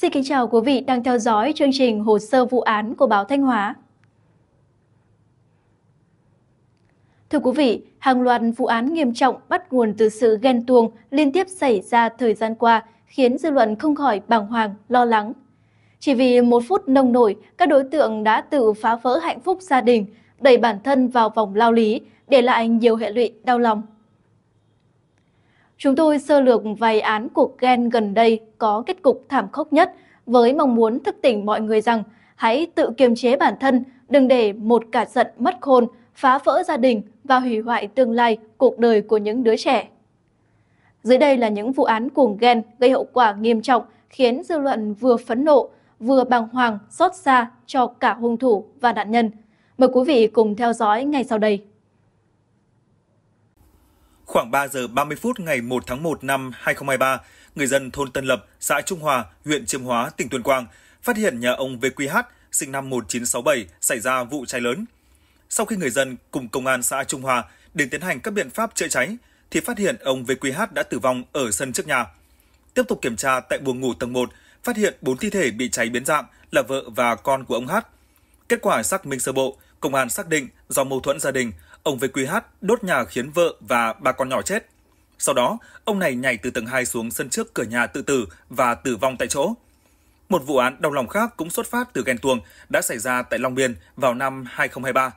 Xin kính chào quý vị đang theo dõi chương trình Hồ sơ vụ án của báo Thanh Hóa. Thưa quý vị, hàng loạt vụ án nghiêm trọng bắt nguồn từ sự ghen tuông liên tiếp xảy ra thời gian qua khiến dư luận không khỏi bàng hoàng, lo lắng. Chỉ vì một phút nông nổi, các đối tượng đã tự phá vỡ hạnh phúc gia đình, đẩy bản thân vào vòng lao lý, để lại nhiều hệ lụy đau lòng chúng tôi sơ lược vài án cuộc ghen gần đây có kết cục thảm khốc nhất với mong muốn thức tỉnh mọi người rằng hãy tự kiềm chế bản thân, đừng để một cả giận mất khôn, phá vỡ gia đình và hủy hoại tương lai cuộc đời của những đứa trẻ. Dưới đây là những vụ án cuồng ghen gây hậu quả nghiêm trọng khiến dư luận vừa phẫn nộ, vừa bàng hoàng, xót xa cho cả hung thủ và nạn nhân. Mời quý vị cùng theo dõi ngay sau đây. Khoảng 3 giờ 30 phút ngày 1 tháng 1 năm 2023, người dân thôn Tân Lập, xã Trung Hòa, huyện Chiêm Hóa, tỉnh Tuyên Quang phát hiện nhà ông VQH sinh năm 1967 xảy ra vụ cháy lớn. Sau khi người dân cùng công an xã Trung Hòa đến tiến hành các biện pháp chữa cháy thì phát hiện ông VQH đã tử vong ở sân trước nhà. Tiếp tục kiểm tra tại buồng ngủ tầng 1, phát hiện 4 thi thể bị cháy biến dạng là vợ và con của ông H. Kết quả xác minh sơ bộ, công an xác định do mâu thuẫn gia đình, ông VQH đốt nhà khiến vợ và ba con nhỏ chết. Sau đó, ông này nhảy từ tầng 2 xuống sân trước cửa nhà tự tử và tử vong tại chỗ. Một vụ án đau lòng khác cũng xuất phát từ ghen tuông đã xảy ra tại Long Biên vào năm 2023.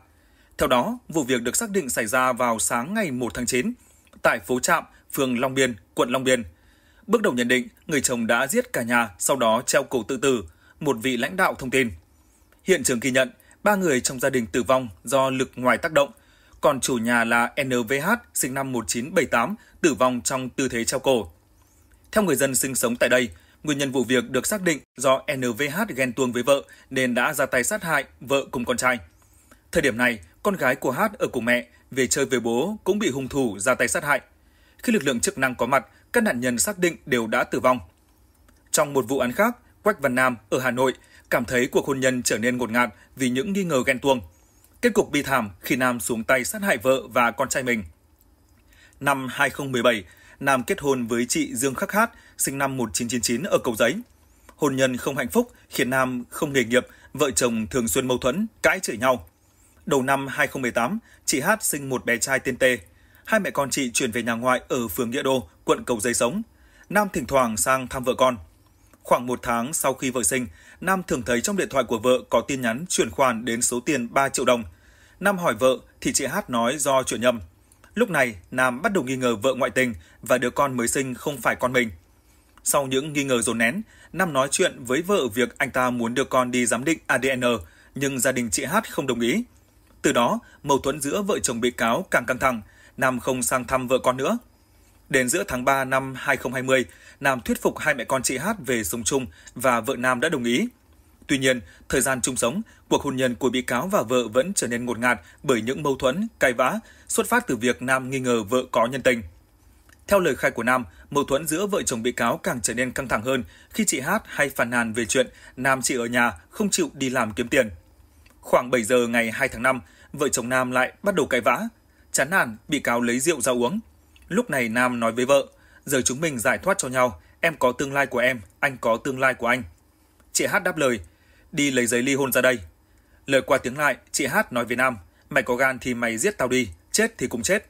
Theo đó, vụ việc được xác định xảy ra vào sáng ngày 1 tháng 9 tại phố Trạm, phường Long Biên, quận Long Biên. Bước đầu nhận định, người chồng đã giết cả nhà, sau đó treo cổ tự tử, một vị lãnh đạo thông tin. Hiện trường ghi nhận, ba người trong gia đình tử vong do lực ngoài tác động – còn chủ nhà là NVH sinh năm 1978 tử vong trong tư thế treo cổ. Theo người dân sinh sống tại đây, nguyên nhân vụ việc được xác định do NVH ghen tuông với vợ nên đã ra tay sát hại vợ cùng con trai. Thời điểm này, con gái của Hát ở cùng mẹ về chơi với bố cũng bị hung thủ ra tay sát hại. Khi lực lượng chức năng có mặt, các nạn nhân xác định đều đã tử vong. Trong một vụ án khác, Quách Văn Nam ở Hà Nội cảm thấy cuộc hôn nhân trở nên ngột ngạt vì những nghi ngờ ghen tuông. Kết cục bi thảm khi Nam xuống tay sát hại vợ và con trai mình. Năm 2017, Nam kết hôn với chị Dương Khắc Hát, sinh năm 1999 ở Cầu Giấy. Hôn nhân không hạnh phúc khiến Nam không nghề nghiệp, vợ chồng thường xuyên mâu thuẫn, cãi chửi nhau. Đầu năm 2018, chị Hát sinh một bé trai tên Tê. Hai mẹ con chị chuyển về nhà ngoại ở phường Nghĩa Đô, quận Cầu Giấy sống. Nam thỉnh thoảng sang thăm vợ con. Khoảng một tháng sau khi vợ sinh, Nam thường thấy trong điện thoại của vợ có tin nhắn chuyển khoản đến số tiền 3 triệu đồng. Nam hỏi vợ thì chị Hát nói do chuyển nhầm. Lúc này, Nam bắt đầu nghi ngờ vợ ngoại tình và đứa con mới sinh không phải con mình. Sau những nghi ngờ dồn nén, Nam nói chuyện với vợ việc anh ta muốn đưa con đi giám định ADN, nhưng gia đình chị Hát không đồng ý. Từ đó, mâu thuẫn giữa vợ chồng bị cáo càng căng thẳng, Nam không sang thăm vợ con nữa – Đến giữa tháng 3 năm 2020, Nam thuyết phục hai mẹ con chị Hát về sống chung và vợ Nam đã đồng ý. Tuy nhiên, thời gian chung sống, cuộc hôn nhân của bị cáo và vợ vẫn trở nên ngột ngạt bởi những mâu thuẫn, cãi vã xuất phát từ việc Nam nghi ngờ vợ có nhân tình. Theo lời khai của Nam, mâu thuẫn giữa vợ chồng bị cáo càng trở nên căng thẳng hơn khi chị Hát hay phàn nàn về chuyện Nam chỉ ở nhà không chịu đi làm kiếm tiền. Khoảng 7 giờ ngày 2 tháng 5, vợ chồng Nam lại bắt đầu cãi vã. Chán nản, bị cáo lấy rượu ra uống, Lúc này Nam nói với vợ, giờ chúng mình giải thoát cho nhau, em có tương lai của em, anh có tương lai của anh. Chị Hát đáp lời, đi lấy giấy ly hôn ra đây. Lời qua tiếng lại, chị Hát nói với Nam, mày có gan thì mày giết tao đi, chết thì cũng chết.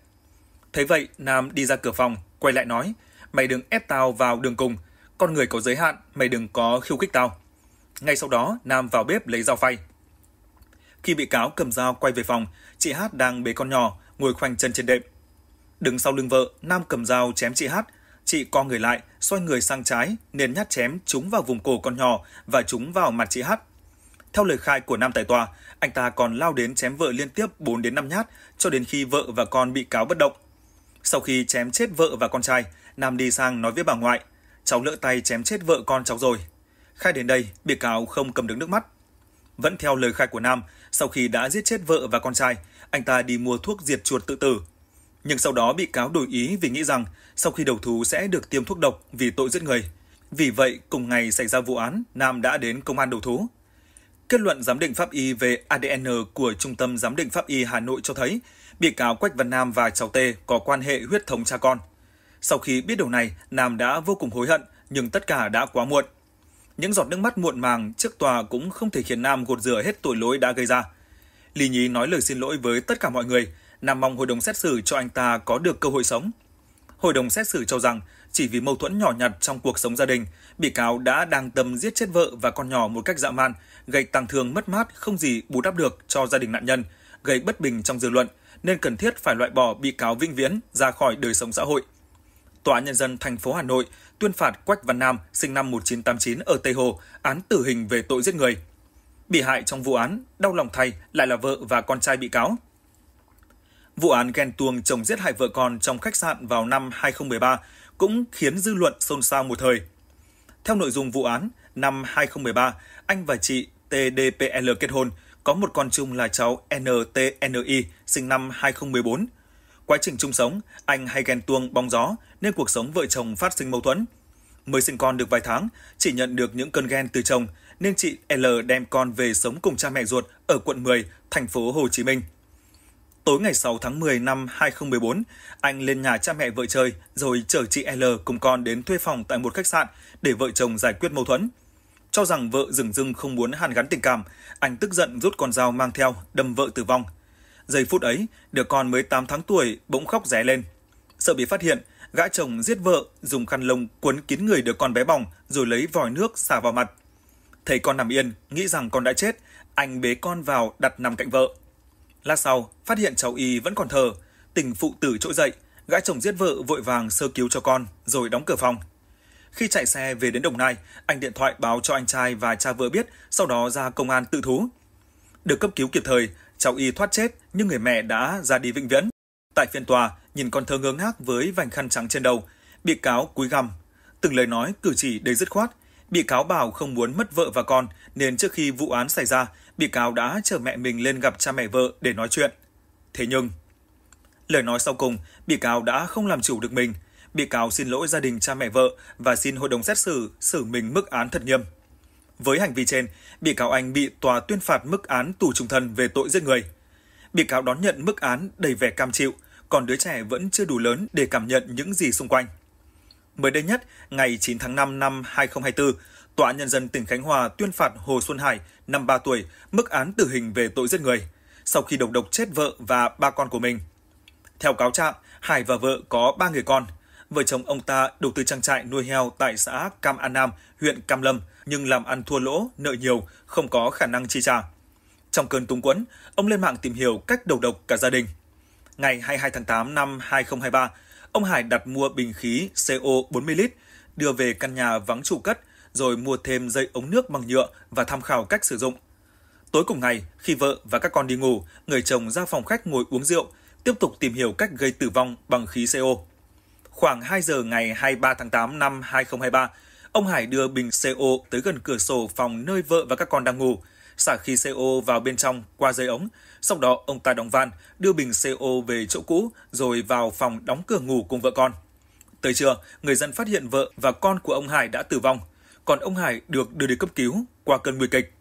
Thấy vậy, Nam đi ra cửa phòng, quay lại nói, mày đừng ép tao vào đường cùng, con người có giới hạn, mày đừng có khiêu khích tao. Ngay sau đó, Nam vào bếp lấy dao phay. Khi bị cáo cầm dao quay về phòng, chị Hát đang bế con nhỏ, ngồi khoanh chân trên đệm. Đứng sau lưng vợ, Nam cầm dao chém chị Hát. Chị co người lại, xoay người sang trái, nên nhát chém trúng vào vùng cổ con nhỏ và trúng vào mặt chị Hát. Theo lời khai của Nam tại tòa, anh ta còn lao đến chém vợ liên tiếp 4 đến 5 nhát cho đến khi vợ và con bị cáo bất động. Sau khi chém chết vợ và con trai, Nam đi sang nói với bà ngoại, cháu lỡ tay chém chết vợ con cháu rồi. Khai đến đây, bị cáo không cầm được nước mắt. Vẫn theo lời khai của Nam, sau khi đã giết chết vợ và con trai, anh ta đi mua thuốc diệt chuột tự tử nhưng sau đó bị cáo đổi ý vì nghĩ rằng sau khi đầu thú sẽ được tiêm thuốc độc vì tội giết người. Vì vậy, cùng ngày xảy ra vụ án, Nam đã đến công an đầu thú. Kết luận giám định pháp y về ADN của Trung tâm Giám định Pháp y Hà Nội cho thấy, bị cáo Quách Văn Nam và cháu T có quan hệ huyết thống cha con. Sau khi biết điều này, Nam đã vô cùng hối hận, nhưng tất cả đã quá muộn. Những giọt nước mắt muộn màng trước tòa cũng không thể khiến Nam gột rửa hết tội lỗi đã gây ra. Lý Nhí nói lời xin lỗi với tất cả mọi người – nằm mong hội đồng xét xử cho anh ta có được cơ hội sống. Hội đồng xét xử cho rằng chỉ vì mâu thuẫn nhỏ nhặt trong cuộc sống gia đình, bị cáo đã đang tâm giết chết vợ và con nhỏ một cách dã man, gây tăng thương mất mát không gì bù đắp được cho gia đình nạn nhân, gây bất bình trong dư luận nên cần thiết phải loại bỏ bị cáo vĩnh viễn ra khỏi đời sống xã hội. Tòa nhân dân thành phố Hà Nội tuyên phạt Quách Văn Nam, sinh năm 1989 ở Tây Hồ, án tử hình về tội giết người. Bị hại trong vụ án, đau lòng thay lại là vợ và con trai bị cáo, Vụ án ghen tuông chồng giết hại vợ con trong khách sạn vào năm 2013 cũng khiến dư luận xôn xao một thời. Theo nội dung vụ án, năm 2013, anh và chị TDPL kết hôn, có một con chung là cháu NTNI, sinh năm 2014. Quá trình chung sống, anh hay ghen tuông bong gió nên cuộc sống vợ chồng phát sinh mâu thuẫn. Mới sinh con được vài tháng, chỉ nhận được những cơn ghen từ chồng nên chị L đem con về sống cùng cha mẹ ruột ở quận 10, thành phố Hồ Chí Minh. Tối ngày 6 tháng 10 năm 2014, anh lên nhà cha mẹ vợ chơi rồi chở chị L cùng con đến thuê phòng tại một khách sạn để vợ chồng giải quyết mâu thuẫn. Cho rằng vợ dừng dưng không muốn hàn gắn tình cảm, anh tức giận rút con dao mang theo đâm vợ tử vong. Giây phút ấy, đứa con mới 8 tháng tuổi bỗng khóc ré lên. Sợ bị phát hiện, gã chồng giết vợ dùng khăn lông cuốn kín người đứa con bé bỏng rồi lấy vòi nước xả vào mặt. Thấy con nằm yên, nghĩ rằng con đã chết, anh bế con vào đặt nằm cạnh vợ – Lát sau, phát hiện cháu Y vẫn còn thờ, tỉnh phụ tử trỗi dậy, gã chồng giết vợ vội vàng sơ cứu cho con rồi đóng cửa phòng. Khi chạy xe về đến Đồng Nai, anh điện thoại báo cho anh trai và cha vợ biết, sau đó ra công an tự thú. Được cấp cứu kịp thời, cháu Y thoát chết nhưng người mẹ đã ra đi vĩnh viễn. Tại phiên tòa, nhìn con thơ ngơ ngác với vành khăn trắng trên đầu, bị cáo cúi gằm. Từng lời nói, cử chỉ đầy dứt khoát. Bị cáo bảo không muốn mất vợ và con nên trước khi vụ án xảy ra, bị cáo đã chở mẹ mình lên gặp cha mẹ vợ để nói chuyện. Thế nhưng, lời nói sau cùng, bị cáo đã không làm chủ được mình. Bị cáo xin lỗi gia đình cha mẹ vợ và xin hội đồng xét xử xử mình mức án thật nghiêm. Với hành vi trên, bị cáo Anh bị tòa tuyên phạt mức án tù trung thân về tội giết người. Bị cáo đón nhận mức án đầy vẻ cam chịu, còn đứa trẻ vẫn chưa đủ lớn để cảm nhận những gì xung quanh. Mới đây nhất, ngày 9 tháng 5 năm 2024, Tòa Nhân dân tỉnh Khánh Hòa tuyên phạt Hồ Xuân Hải, 53 tuổi, mức án tử hình về tội giết người, sau khi độc độc chết vợ và ba con của mình. Theo cáo trạng, Hải và vợ có ba người con. Vợ chồng ông ta đầu tư trang trại nuôi heo tại xã Cam An Nam, huyện Cam Lâm, nhưng làm ăn thua lỗ, nợ nhiều, không có khả năng chi trả. Trong cơn túng quẫn, ông lên mạng tìm hiểu cách đầu độc cả gia đình. Ngày 22 tháng 8 năm 2023, Ông Hải đặt mua bình khí CO 40 lít, đưa về căn nhà vắng chủ cất, rồi mua thêm dây ống nước bằng nhựa và tham khảo cách sử dụng. Tối cùng ngày, khi vợ và các con đi ngủ, người chồng ra phòng khách ngồi uống rượu, tiếp tục tìm hiểu cách gây tử vong bằng khí CO. Khoảng 2 giờ ngày 23 tháng 8 năm 2023, ông Hải đưa bình CO tới gần cửa sổ phòng nơi vợ và các con đang ngủ, xả khí CO vào bên trong qua dây ống. Sau đó, ông ta đóng van, đưa bình CO về chỗ cũ rồi vào phòng đóng cửa ngủ cùng vợ con. Tới trưa, người dân phát hiện vợ và con của ông Hải đã tử vong, còn ông Hải được đưa đi cấp cứu qua cơn nguy kịch.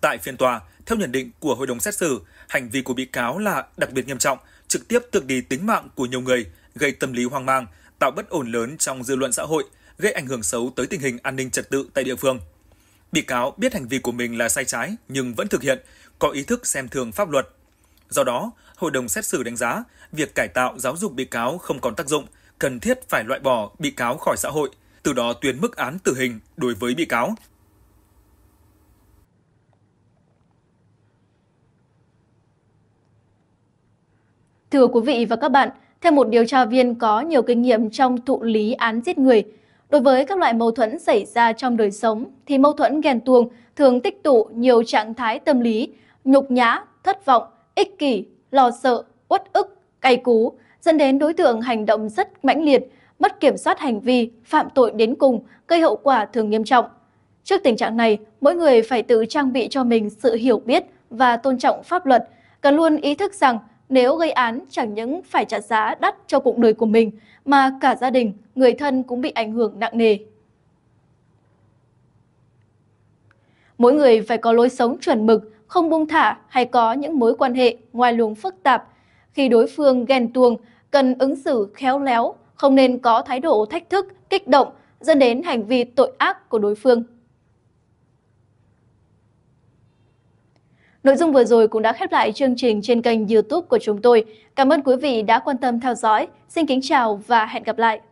Tại phiên tòa, theo nhận định của hội đồng xét xử, hành vi của bị cáo là đặc biệt nghiêm trọng, trực tiếp tước đi tính mạng của nhiều người, gây tâm lý hoang mang, tạo bất ổn lớn trong dư luận xã hội, gây ảnh hưởng xấu tới tình hình an ninh trật tự tại địa phương. Bị cáo biết hành vi của mình là sai trái nhưng vẫn thực hiện, có ý thức xem thường pháp luật. Do đó, hội đồng xét xử đánh giá việc cải tạo giáo dục bị cáo không còn tác dụng, cần thiết phải loại bỏ bị cáo khỏi xã hội, từ đó tuyên mức án tử hình đối với bị cáo. Thưa quý vị và các bạn, theo một điều tra viên có nhiều kinh nghiệm trong thụ lý án giết người, Đối với các loại mâu thuẫn xảy ra trong đời sống thì mâu thuẫn ghen tuông thường tích tụ nhiều trạng thái tâm lý, nhục nhã, thất vọng, ích kỷ, lo sợ, uất ức, cay cú, dẫn đến đối tượng hành động rất mãnh liệt, mất kiểm soát hành vi, phạm tội đến cùng, gây hậu quả thường nghiêm trọng. Trước tình trạng này, mỗi người phải tự trang bị cho mình sự hiểu biết và tôn trọng pháp luật, cần luôn ý thức rằng nếu gây án chẳng những phải trả giá đắt cho cuộc đời của mình mà cả gia đình, người thân cũng bị ảnh hưởng nặng nề. Mỗi người phải có lối sống chuẩn mực, không buông thả hay có những mối quan hệ ngoài luồng phức tạp. Khi đối phương ghen tuông, cần ứng xử khéo léo, không nên có thái độ thách thức, kích động, dẫn đến hành vi tội ác của đối phương. Nội dung vừa rồi cũng đã khép lại chương trình trên kênh YouTube của chúng tôi. Cảm ơn quý vị đã quan tâm theo dõi. Xin kính chào và hẹn gặp lại.